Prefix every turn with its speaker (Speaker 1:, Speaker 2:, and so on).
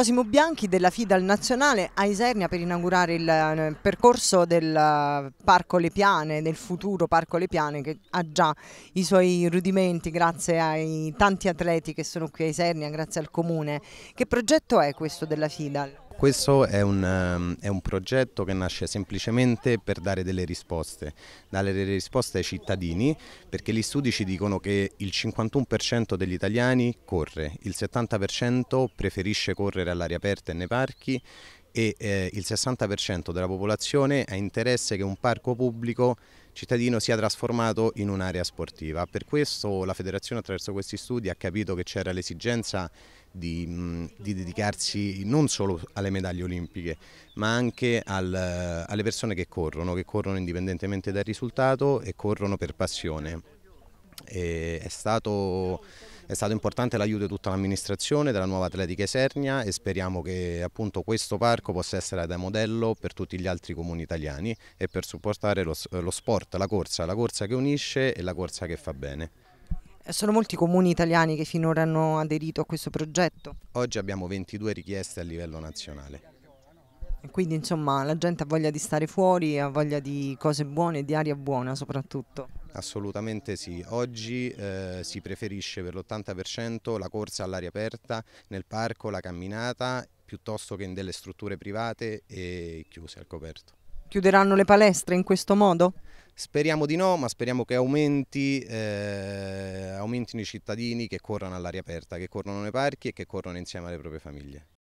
Speaker 1: Cosimo Bianchi della FIDAL nazionale a Isernia per inaugurare il eh, percorso del eh, Parco Le Piane, del futuro Parco Le Piane che ha già i suoi rudimenti grazie ai tanti atleti che sono qui a Isernia, grazie al comune. Che progetto è questo della FIDAL?
Speaker 2: Questo è un, ehm, è un, progetto che nasce semplicemente per dare delle risposte, dare delle risposte ai cittadini perché gli studi ci dicono che il 51% degli italiani corre, il 70% preferisce correre all'aria aperta e nei parchi, e eh, il 60% della popolazione ha interesse che un parco pubblico cittadino sia trasformato in un'area sportiva. Per questo la federazione attraverso questi studi ha capito che c'era l'esigenza di, di, dedicarsi non solo alle medaglie olimpiche ma anche al, eh, alle persone che corrono, che corrono indipendentemente dal risultato e corrono per passione. E è stato è stato importante l'aiuto di tutta l'amministrazione della nuova Atletica Esernia e speriamo che appunto, questo parco possa essere da modello per tutti gli altri comuni italiani e per supportare lo, lo sport, la corsa, la corsa che unisce e la corsa che fa bene.
Speaker 1: Eh, sono molti comuni italiani che finora hanno aderito a questo progetto?
Speaker 2: Oggi abbiamo 22 richieste a livello nazionale.
Speaker 1: Quindi insomma la gente ha voglia di stare fuori, ha voglia di cose buone, di aria buona soprattutto.
Speaker 2: Assolutamente sì, oggi eh, si preferisce per l'80% la corsa all'aria aperta, nel parco, la camminata, piuttosto che in delle strutture private e chiuse al coperto.
Speaker 1: Chiuderanno le palestre in questo modo? Speriamo
Speaker 2: di no, ma speriamo che aumenti, eh, aumentino i cittadini che corrono all'aria aperta, che corrono nei parchi e che corrono insieme alle proprie famiglie.